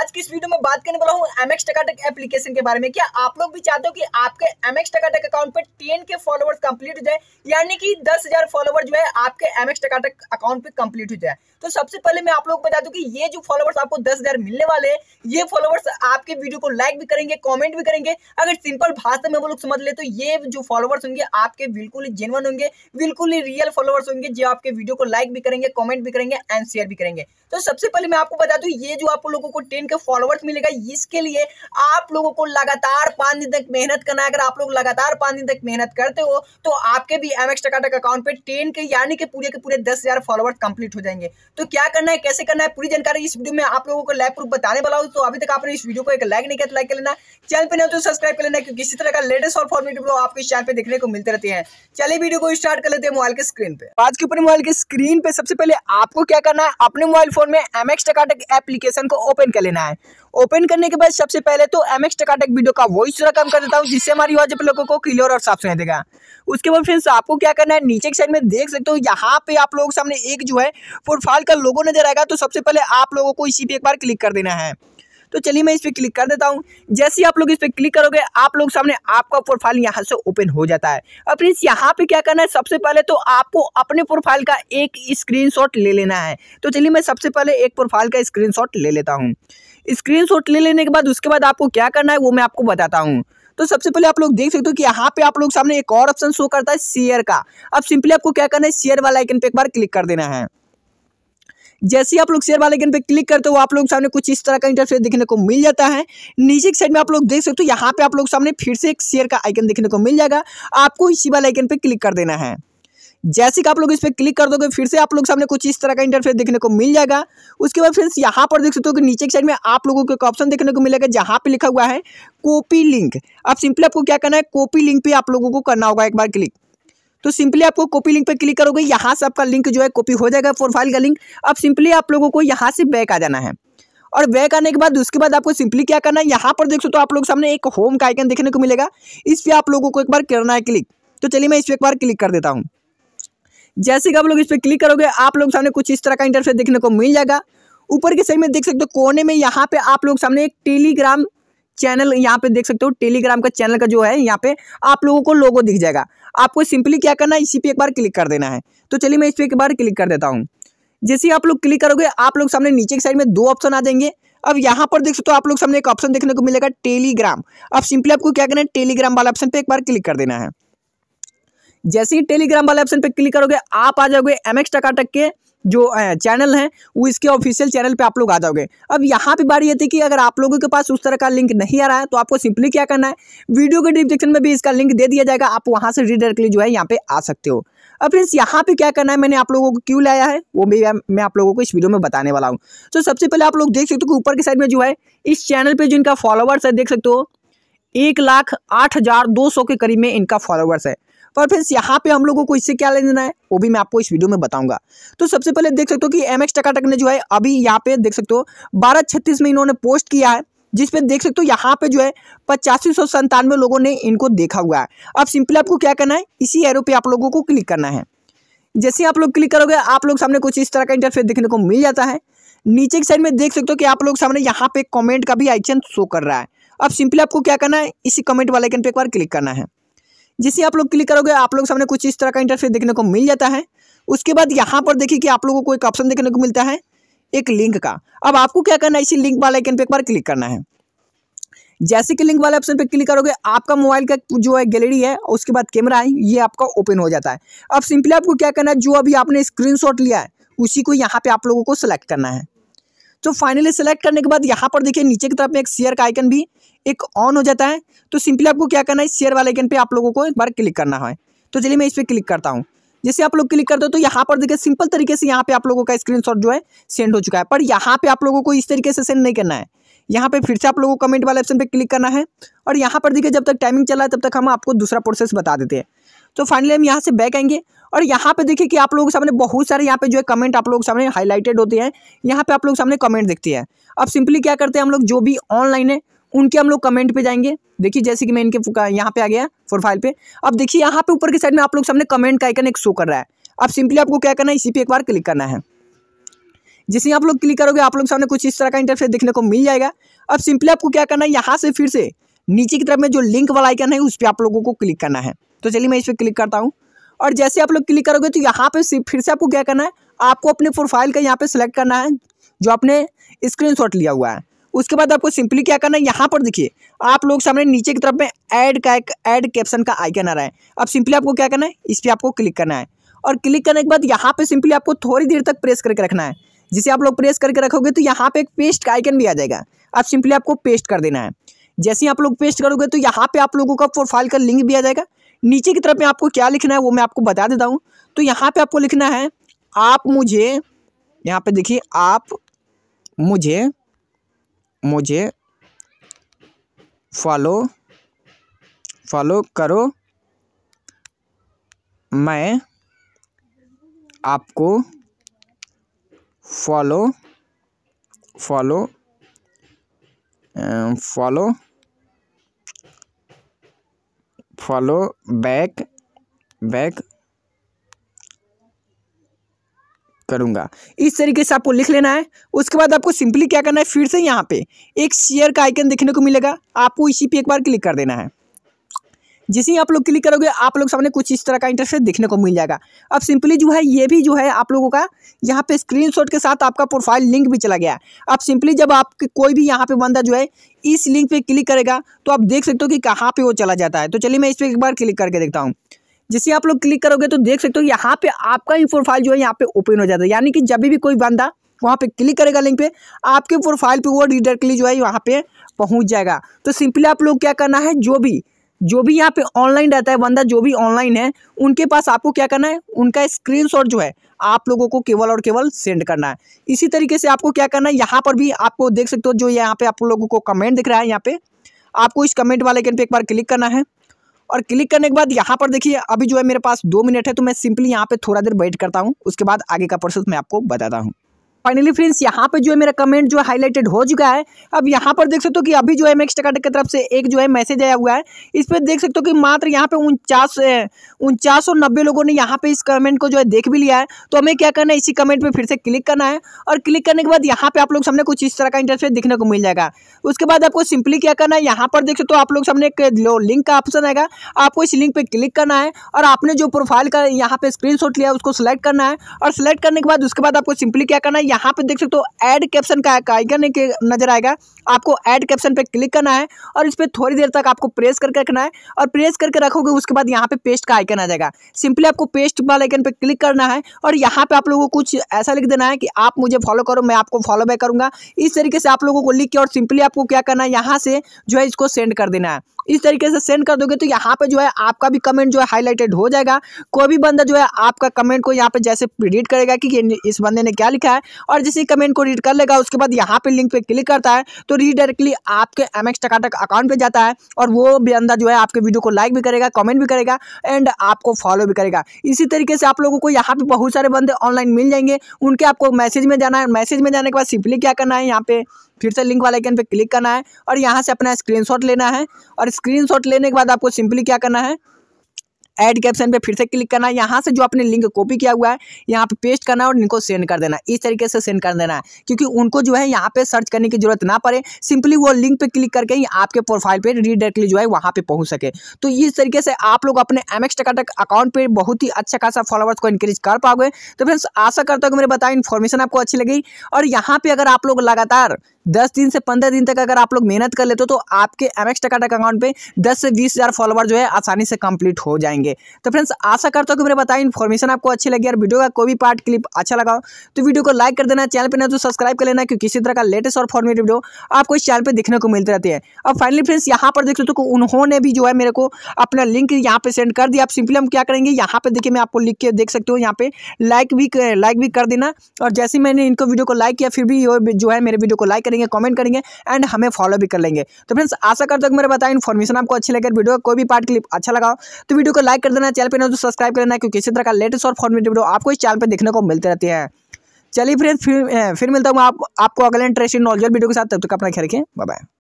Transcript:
आज की इस वीडियो में बात करने वाला हूँ एमएक्स टकाटक एप्लीकेशन के बारे में क्या आप लोग भी चाहते हो कि आपके एमएक्स टकाटक अकाउंट पर टेन के फॉलोवर्स कंप्लीट हो जाए यानी कि दस हजार फॉलोवर जो है आपके एमएक्स टकाटक अकाउंट पे कंप्लीट हो जाए तो सबसे पहले मैं आप लोग बता दू की ये जो फॉलोवर्स आपको दस मिलने वाले हैं ये फॉलोवर्स आपके वीडियो को लाइक भी करेंगे कॉमेंट भी करेंगे अगर सिंपल भाषा में वो लोग समझ ले तो ये जो फॉलोवर्स होंगे आपके बिल्कुल ही जेनवन होंगे बिल्कुल ही रियल फॉलोवर्स होंगे जो आपके वीडियो को लाइक भी करेंगे कॉमेंट भी करेंगे एंड शेयर भी करेंगे तो सबसे पहले मैं आपको बता दू ये जो आप लोगों को टेन इनके फॉलोअर्स मिलेगा इसके लिए आप लोगों को लगातार पांच दिन तक मेहनत करना है अगर आप लोग लगातार पांच दिन तक मेहनत करते हो तो आपके भी एम एक्स टकाटक अकाउंट पे टेन के यानी कि पूरे के पूरे दस हज़ार फॉलोअर्स कंप्लीट हो जाएंगे तो क्या करना है कैसे करना है पूरी जानकारी इस वीडियो में आप लोगों को लाइव प्रूफ बताने वाला हूँ तो अभी तक आपने इस वीडियो को एक लाइक नहीं किया तो लाइक कर लेना चैनल पर नहीं तो सब्सक्राइब कर लेना क्योंकि इसी तरह का लेटेस्ट और फॉर्मेटिव वीडियो आपको चैनल पर देखने को मिलते रहते हैं चलिए वीडियो को स्टार्ट कर लेते हैं मोबाइल के स्क्रीन पे आज के ऊपर मोबाइल के स्क्रीन पे सबसे पहले आपको क्या करना है अपने मोबाइल फोन में एम एक्स टकाटक एप्लीकेशन को ओपन कर लेना करना है ओपन करने के बाद सबसे पहले तो एम एक्स टकाटक वीडियो का वॉइस थोड़ा कम कर देता हूँ जिससे हमारी आवाज आप लोगों को क्लियर और साफ सुनाई देगा उसके बाद फ्रेंड्स आपको क्या करना है नीचे के साइड में देख सकते हो यहाँ पे आप लोगों के सामने एक जो है फुटफॉल का लोगो नजर आएगा तो सबसे पहले आप लोगों को इसी पे एक बार क्लिक कर देना है तो चलिए मैं इस पर क्लिक कर देता हूँ जैसे ही आप लोग इस पर क्लिक करोगे आप लोग सामने आपका प्रोफाइल यहाँ से ओपन हो जाता है अब फ्रेंड्स यहाँ पे क्या करना है सबसे पहले तो आपको अपने प्रोफाइल का एक स्क्रीनशॉट ले लेना है तो चलिए मैं सबसे पहले एक प्रोफाइल का स्क्रीनशॉट ले लेता हूँ स्क्रीनशॉट ले लेने के बाद उसके बाद आपको क्या करना है वो मैं आपको बताता हूँ तो सबसे पहले आप लोग देख सकते हो कि यहाँ पे आप लोग सामने एक और ऑप्शन शो करता है शेयर का अब सिंपली आपको क्या करना है शेयर वाला आइकन पे एक बार क्लिक कर देना है जैसे ही आप लोग शेयर वाले आइकन पे क्लिक करते हो आप लोग सामने कुछ इस तरह का इंटरफेस देखने को मिल जाता है नीचे की साइड में आप लोग देख सकते हो यहाँ पे आप लोग सामने फिर से एक शेयर का आइकन देखने को मिल जाएगा आपको इसी वाले आइकन पे क्लिक कर देना है जैसे कि आप लोग इस पर क्लिक कर दोगे फिर से आप लोग सामने कुछ इस तरह का इंटरफेस देखने को मिल जाएगा उसके बाद फ्रेंड्स यहाँ पर देख सकते हो कि नीचे की साइड में आप लोगों को एक ऑप्शन देखने को मिलेगा जहाँ पे लिखा हुआ है कॉपी लिंक अब सिंपली आपको क्या करना है कॉपी लिंक पे आप लोगों को करना होगा एक बार क्लिक तो सिंपली आपको कॉपी लिंक पे क्लिक करोगे यहाँ से आपका लिंक जो है कॉपी हो जाएगा प्रोफाइल का लिंक अब सिंपली आप लोगों को यहाँ से बैक आ जाना है और बैक आने के बाद उसके बाद आपको सिंपली क्या करना है यहाँ पर देख सकते हो आप लोग सामने एक होम का आइकन देखने को मिलेगा इस पर आप लोगों को एक बार करना है क्लिक तो चलिए मैं इस पर एक बार क्लिक कर देता हूँ जैसे कि आप लोग इस पर क्लिक करोगे आप लोग सामने कुछ इस तरह का इंटरफेस देखने को मिल जाएगा ऊपर के सही में देख सकते हो कोने में यहाँ पे आप लोग सामने एक टेलीग्राम चैनल यहाँ पे देख सकते हो टेलीग्राम का चैनल का जो है यहाँ पे आप लोगों को लोगो दिख जाएगा आपको सिंपली क्या करना है इसी पे एक बार क्लिक कर देना है तो चलिए मैं इस पर एक बार क्लिक कर देता हूँ जैसे ही आप लोग क्लिक करोगे आप लोग सामने नीचे की साइड में दो ऑप्शन आ जाएंगे अब यहाँ पर देख सकते हो आप लोग सामने एक ऑप्शन देखने को मिलेगा टेलीग्राम अब सिंपली आपको क्या करना है टेलीग्राम वाला ऑप्शन पर एक बार क्लिक कर देना है जैसे ही टेलीग्राम वाले ऑप्शन पर क्लिक करोगे आप आ जाओगे एम एक्स टकाटक के जो चैनल है वो इसके ऑफिशियल चैनल पे आप लोग आ जाओगे अब यहाँ पे बारी ये थी कि अगर आप लोगों के पास उस तरह का लिंक नहीं आ रहा है तो आपको सिंपली क्या करना है वीडियो के डिस्क्रिप्शन में भी इसका लिंक दे दिया जाएगा आप वहाँ से डायरेक्टली जो है यहाँ पे आ सकते हो अब फ्रेंड्स यहाँ पे क्या करना है मैंने आप लोगों को क्यों लाया है वो भी मैं आप लोगों को इस वीडियो में बताने वाला हूँ तो सबसे पहले आप लोग देख सकते हो कि ऊपर के साइड में जो है इस चैनल पर जो इनका फॉलोअर्स है देख सकते हो एक लाख आठ हज़ार दो सौ के करीब में इनका फॉलोअर्स है पर फ्रेंड्स यहाँ पे हम लोगों को इससे क्या लेना है वो भी मैं आपको इस वीडियो में बताऊंगा तो सबसे पहले देख सकते हो कि एम एक्स टकाटक ने जो है अभी यहाँ पे देख सकते हो बारह छत्तीस में इन्होंने पोस्ट किया है जिसपे देख सकते हो यहाँ पे जो है पचासी सौ संतानवे लोगों ने इनको देखा हुआ है अब सिंपली आपको क्या करना है इसी एरो पे आप लोगों को क्लिक करना है जैसे आप लोग क्लिक करोगे आप लोग सामने कुछ इस तरह का इंटरफेस देखने को मिल जाता है नीचे की साइड में देख सकते हो कि आप लोग सामने यहाँ पे कमेंट का भी आइकन शो कर रहा है अब सिंपली आपको क्या करना है इसी कमेंट वाले आइकन पर एक बार क्लिक करना है जिसे आप लोग क्लिक करोगे आप लोग सामने कुछ इस तरह का इंटरफेस देखने को मिल जाता है उसके बाद यहाँ पर देखिए कि आप लोगों को एक ऑप्शन देखने को मिलता है एक लिंक का अब आपको क्या करना है इसी लिंक वाले आइकन पर एक बार क्लिक करना है जैसे कि लिंक वाले ऑप्शन पर क्लिक करोगे आपका मोबाइल का जो है गैलरी है उसके बाद कैमरा है ये आपका ओपन हो जाता है अब सिंपली आपको क्या करना है जो अभी आपने स्क्रीनशॉट लिया है उसी को यहाँ पे आप लोगों को सेलेक्ट करना है तो फाइनली सेलेक्ट करने के बाद यहाँ पर देखिए नीचे की तरफ में एक शेयर का आइकन भी एक ऑन हो जाता है तो सिंपली आपको क्या करना है शेयर वाले आइकन पर आप लोगों को एक बार क्लिक करना है तो चलिए मैं इस पर क्लिक करता हूँ जैसे आप लोग क्लिक करते हो तो यहाँ पर देखिए सिंपल तरीके से यहाँ पे आप लोगों का स्क्रीन जो है सेंड हो चुका है पर यहाँ पे आप लोगों को इस तरीके से सेंड नहीं करना है यहाँ पे फिर से आप लोगों को कमेंट वाले ऑप्शन पे क्लिक करना है और यहाँ पर देखिए जब तक टाइमिंग चला है तब तक हम आपको दूसरा प्रोसेस बता देते हैं तो फाइनली हम यहाँ से बैक आएंगे और यहाँ पे देखिए कि आप लोगों के सामने बहुत सारे यहाँ पे जो है कमेंट आप लोगों के सामने हाईलाइटेड होते हैं यहाँ पे आप लोग सामने कमेंट देखते हैं अब सिंपली क्या करते हैं हम लोग जो भी ऑनलाइन है उनके हम लोग कमेंट पे जाएंगे देखिए जैसे कि मैं इनके यहाँ पे आ गया प्रोफाइल पे अब देखिए यहाँ पे ऊपर के साइड में आप लोग सामने कमेंट का आइकन एक शो कर रहा है अब सिंपली आपको क्या करना है इसी पे एक बार क्लिक करना है जैसे आप लोग क्लिक करोगे आप लोग सामने कुछ इस तरह का इंटरफेस देखने को मिल जाएगा अब सिंपली आपको क्या करना है यहाँ से फिर से नीचे की तरफ में जो लिंक वाला आइकन है उस पर आप लोगों को क्लिक करना है तो चलिए मैं इस पर क्लिक करता हूँ और जैसे आप लोग क्लिक करोगे तो यहाँ पे फिर से आपको क्या करना है आपको अपने प्रोफाइल का यहाँ पे सिलेक्ट करना है जो आपने स्क्रीनशॉट लिया हुआ है उसके बाद आपको सिंपली क्या करना है यहाँ पर देखिए आप लोग सामने नीचे की तरफ में ऐड का एक ऐड कैप्शन का आइकन आ रहा है अब सिंपली आपको क्या करना है इस पर आपको क्लिक करना है और क्लिक करने के बाद यहाँ पर सिंपली आपको थोड़ी देर तक प्रेस करके रखना है जिसे आप लोग प्रेस करके रखोगे तो यहाँ पर एक पेस्ट का आइकन भी आ जाएगा अब सिंपली आपको पेस्ट कर देना है जैसे ही आप लोग पेस्ट करोगे तो यहाँ पे आप लोगों का प्रोफाइल का लिंक भी आ जाएगा नीचे की तरफ में आपको क्या लिखना है वो मैं आपको बता देता हूँ तो यहाँ पे आपको लिखना है आप मुझे यहाँ पे देखिए आप मुझे मुझे फॉलो फॉलो करो मैं आपको follow follow follow follow back back करूंगा इस तरीके से आपको लिख लेना है उसके बाद आपको सिंपली क्या करना है फिर से यहाँ पे एक शेयर का आइकन देखने को मिलेगा आपको इसी पे एक बार क्लिक कर देना है जैसे ही आप लोग क्लिक करोगे आप लोग सामने कुछ इस तरह का इंटरफेस देखने को मिल जाएगा अब सिंपली जो है ये भी जो है आप लोगों का यहाँ पे स्क्रीनशॉट के साथ आपका प्रोफाइल लिंक भी चला गया अब सिंपली जब आप कोई भी यहाँ पे बंदा जो है इस लिंक पे क्लिक करेगा तो आप देख सकते हो कि कहाँ पे वो चला जाता है तो चलिए मैं इस पर एक बार क्लिक करके देखता हूँ जैसे आप लोग क्लिक करोगे तो देख सकते हो यहाँ पे आपका ही प्रोफाइल जो है यहाँ पे ओपन हो जाता है यानी कि जब भी कोई बंदा वहाँ पे क्लिक करेगा लिंक पे आपके प्रोफाइल पे वो डिटेक्टली जो है यहाँ पे पहुँच जाएगा तो सिंपली आप लोग क्या करना है जो भी जो भी यहाँ पे ऑनलाइन रहता है बंदा जो भी ऑनलाइन है उनके पास आपको क्या करना है उनका स्क्रीनशॉट जो है आप लोगों को केवल और केवल सेंड करना है इसी तरीके से आपको क्या करना है यहाँ पर भी आपको देख सकते हो जो यहाँ पे आप लोगों को कमेंट दिख रहा है यहाँ पे आपको इस कमेंट वाले आइकन पे एक बार क्लिक करना है और क्लिक करने के बाद यहाँ पर देखिए अभी जो है मेरे पास दो मिनट है तो मैं सिंपली यहाँ पे थोड़ा देर वेट करता हूँ उसके बाद आगे का प्रोसेस मैं आपको बताता हूँ फाइनली फ्रेंड्स यहाँ पे जो है मेरा कमेंट जो है हाईलाइटेड हो चुका है अब यहाँ पर देख सकते हो कि अभी जो है मैक्स टेकाटेक की तरफ से एक जो है मैसेज आया हुआ है इस पर देख सकते हो कि मात्र यहाँ पे उनचास उनचास और नब्बे लोगों ने यहाँ पे इस कमेंट को जो है देख भी लिया है तो हमें क्या करना है इसी कमेंट पर फिर से क्लिक करना है और क्लिक करने के बाद यहाँ पे आप लोग सामने कुछ इस तरह का इंटरफेस देखने को मिल जाएगा उसके बाद आपको सिंपली क्या करना है यहाँ पर देख सकते हो आप लोग सामने एक लिंक का ऑप्शन आएगा आपको इस लिंक पर क्लिक करना है और आपने जो प्रोफाइल का यहाँ पे स्क्रीन लिया उसको सिलेक्ट करना है और सिलेक्ट करने के बाद उसके बाद आपको सिंपली क्या करना है यहाँ पे देख सकते हो ऐड कैप्शन का आइकन के नजर आएगा आपको ऐड कैप्शन पे क्लिक करना है और इस पर थोड़ी देर तक आपको प्रेस करके रखना है और प्रेस करके रखोगे उसके बाद यहाँ पे पेस्ट का आइकन आ जाएगा सिंपली आपको पेस्ट वाले आइकन पे क्लिक करना है और यहाँ पे आप लोगों को कुछ ऐसा लिख देना है कि आप मुझे फॉलो करो मैं आपको फॉलो बैक करूँगा इस तरीके से आप लोगों को लिख के और सिंपली आपको क्या करना है यहाँ से जो है इसको सेंड कर देना है इस तरीके से सेंड कर दोगे तो यहाँ पे जो है आपका भी कमेंट जो है हाईलाइटेड हो जाएगा कोई भी बंदा जो है आपका कमेंट को यहाँ पे जैसे रीड करेगा कि इस बंदे ने क्या लिखा है और जैसे कमेंट को रीड कर लेगा उसके बाद यहाँ पे लिंक पे क्लिक करता है तो रीडायरेक्टली आपके एम एक्स टकाटक अकाउंट पर जाता है और वो बंदा जो है आपके वीडियो को लाइक भी करेगा कमेंट भी करेगा एंड आपको फॉलो भी करेगा इसी तरीके से आप लोगों को यहाँ पे बहुत सारे बंदे ऑनलाइन मिल जाएंगे उनके आपको मैसेज में जाना है मैसेज में जाने के बाद सिंपली क्या करना है यहाँ पे फिर से लिंक वाले आइकन पर क्लिक करना है और यहाँ से अपना स्क्रीनशॉट लेना है और स्क्रीनशॉट लेने के बाद आपको सिंपली क्या करना है ऐड कैप्शन पे फिर से क्लिक करना है यहाँ से जो आपने लिंक कॉपी किया हुआ है यहाँ पे पेस्ट करना है और इनको सेंड कर देना है इस तरीके से सेंड कर देना है क्योंकि उनको जो है यहाँ पे सर्च करने की जरूरत ना पड़े सिंपली वो लिंक पे क्लिक करके ही आपके प्रोफाइल पे रीडायरेक्टली जो है वहाँ पे पहुँच सके तो इस तरीके से आप लोग अपने एम एक्स अकाउंट पर बहुत ही अच्छा खासा फॉलोअर्स को इंक्रीज कर पाओगे तो फ्रेंड्स आशा करता हूँ मेरे बताया इन्फॉर्मेशन आपको अच्छी लगी और यहाँ पर अगर आप लोग लगातार दस दिन से पंद्रह दिन तक अगर आप लोग मेहनत कर लेते हो तो आपके एम एक्स टकाटक अकाउंट पे दस से बीस हज़ार फॉलोवर जो है आसानी से कंप्लीट हो जाएंगे तो फ्रेंड्स आशा करता हूँ कि मेरे बताया इन्फॉर्मेशन आपको अच्छी लगी और वीडियो का कोई भी पार्ट क्लिप अच्छा लगा तो वीडियो को लाइक कर देना चैनल पर ना तो सब्सक्राइब कर लेना क्योंकि किसी तरह का लेटेस्ट और फॉर्मेटिव वीडियो आपको इस चैनल पर देखने को मिलते रहते हैं अब फाइनली फ्रेंड्स यहाँ पर देख लेते हो उन्होंने भी जो है मेरे को अपना लिंक यहाँ पर सेंड कर दिया आप सिंपली हम क्या करेंगे यहाँ पर देखिए मैं आपको लिख के देख सकते हो यहाँ पे लाइक भी लाइक भी कर देना और जैसे मैंने इनको वीडियो को लाइक किया फिर भी जो है मेरे वीडियो को लाइक करेंगे कमेंट करेंगे एंड हमें फॉलो भी कर लेंगे तो फ्रेंड्स आशा करता हूँ मेरे बताया इन्फॉर्मेशन आपको अच्छी लगे वीडियो कोई भी पार्ट क्लिप अच्छा लगा तो वीडियो को लाइक कर देना चैनल पर तो सब्सक्राइब कर लेना क्योंकि इसी तरह का लेटेस्ट और फॉर्मेटिव वीडियो आपको इस चैनल पर देखने को मिलते रहती है चलिए फ्रेंड्स फिर फिर मिलता हूँ आप, आपको अगले इंटरेस्टिंग नॉलेज वीडियो के साथ तब तक अपना ख्याल रखें बाय